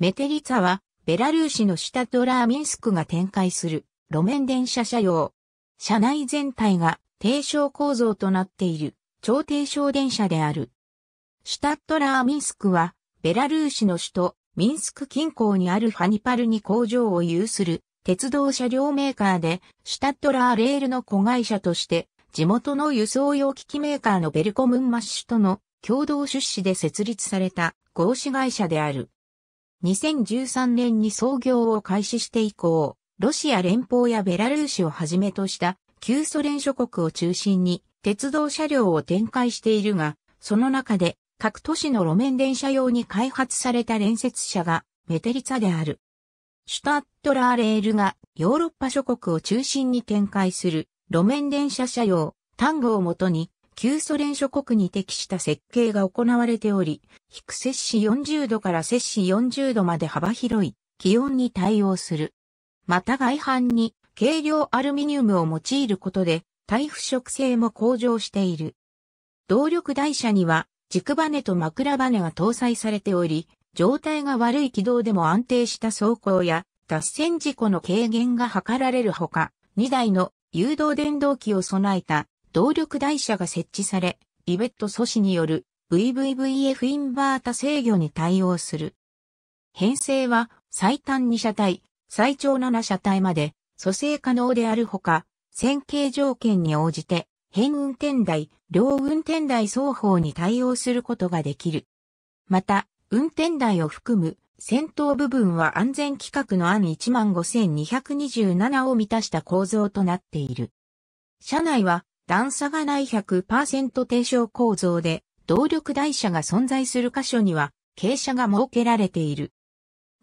メテリツァは、ベラルーシのシュタトラーミンスクが展開する路面電車車用。車内全体が低床構造となっている超低床電車である。シュタットラーミンスクは、ベラルーシの首都、ミンスク近郊にあるファニパルに工場を有する鉄道車両メーカーで、シュタットラーレールの子会社として、地元の輸送用機器メーカーのベルコムンマッシュとの共同出資で設立された合資会社である。2013年に創業を開始して以降、ロシア連邦やベラルーシをはじめとした旧ソ連諸国を中心に鉄道車両を展開しているが、その中で各都市の路面電車用に開発された連接車がメテリツァである。シュタットラーレールがヨーロッパ諸国を中心に展開する路面電車車両、ングをもとに旧ソ連諸国に適した設計が行われており、低摂氏40度から摂氏40度まで幅広い気温に対応する。また外反に軽量アルミニウムを用いることで、耐腐食性も向上している。動力台車には軸バネと枕バネが搭載されており、状態が悪い軌道でも安定した走行や脱線事故の軽減が図られるほか、2台の誘導電動機を備えた動力台車が設置され、イベット素子による VVVF インバータ制御に対応する。編成は最短2車体、最長7車体まで蘇生可能であるほか、線形条件に応じて、変運転台、両運転台双方に対応することができる。また、運転台を含む先頭部分は安全規格の案15227を満たした構造となっている。車内は段差がない100%低床構造で、動力台車が存在する箇所には、傾斜が設けられている。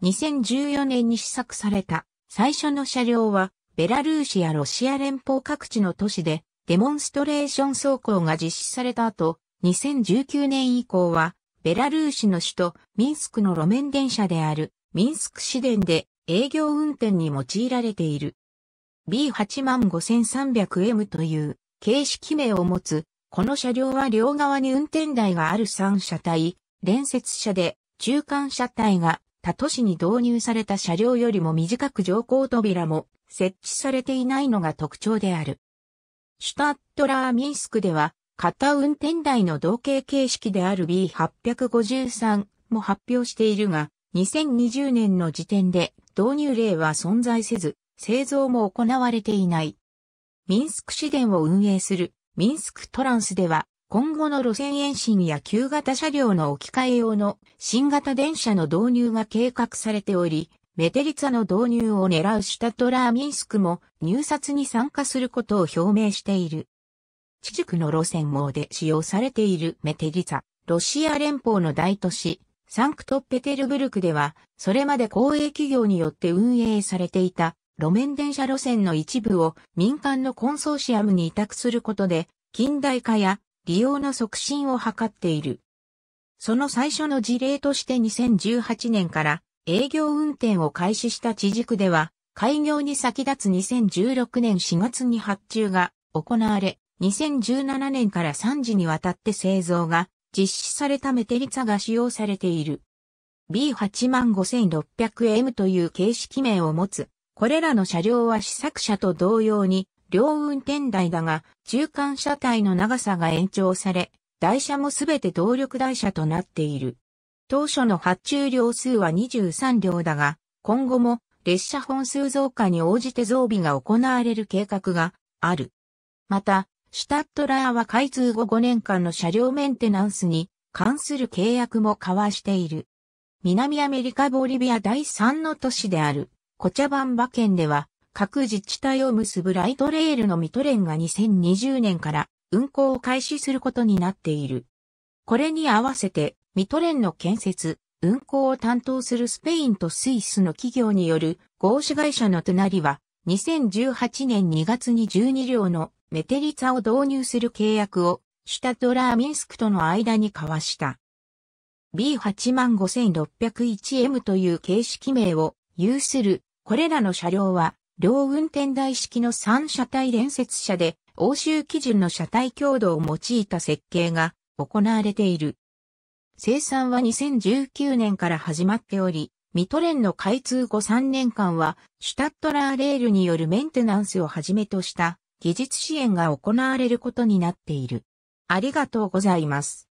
2014年に試作された最初の車両は、ベラルーシやロシア連邦各地の都市で、デモンストレーション走行が実施された後、2019年以降は、ベラルーシの首都ミンスクの路面電車であるミンスク市電で営業運転に用いられている。B85300M という形式名を持つ、この車両は両側に運転台がある3車体、連接車で、中間車体が他都市に導入された車両よりも短く乗降扉も設置されていないのが特徴である。シュタットラーミンスクでは、片運転台の同型形式である B853 も発表しているが、2020年の時点で導入例は存在せず、製造も行われていない。ミンスク市電を運営するミンスクトランスでは今後の路線延伸や旧型車両の置き換え用の新型電車の導入が計画されており、メテリツァの導入を狙うシュタトラーミンスクも入札に参加することを表明している。地軸の路線網で使用されているメテリツァ、ロシア連邦の大都市、サンクトペテルブルクでは、それまで公営企業によって運営されていた路面電車路線の一部を民間のコンソーシアムに委託することで、近代化や利用の促進を図っている。その最初の事例として2018年から営業運転を開始した地軸では、開業に先立つ2016年4月に発注が行われ、2017年から3時にわたって製造が実施されたメテリツァが使用されている。B85600M という形式名を持つこれらの車両は試作車と同様に、両運転台だが、中間車体の長さが延長され、台車もすべて動力台車となっている。当初の発注量数は23両だが、今後も列車本数増加に応じて増備が行われる計画がある。また、シュタットラーは開通後5年間の車両メンテナンスに関する契約も交わしている。南アメリカボリビア第3の都市である。コチャバンバ県では、各自治体を結ぶライトレールのミトレンが2020年から運行を開始することになっている。これに合わせて、ミトレンの建設、運行を担当するスペインとスイスの企業による合資会社の隣は、2018年2月に12両のメテリツァを導入する契約をシュタトラーミンスクとの間に交わした。B85601M という形式名を有するこれらの車両は、両運転台式の3車体連接車で、欧州基準の車体強度を用いた設計が行われている。生産は2019年から始まっており、ミトレンの開通後3年間は、シュタットラーレールによるメンテナンスをはじめとした技術支援が行われることになっている。ありがとうございます。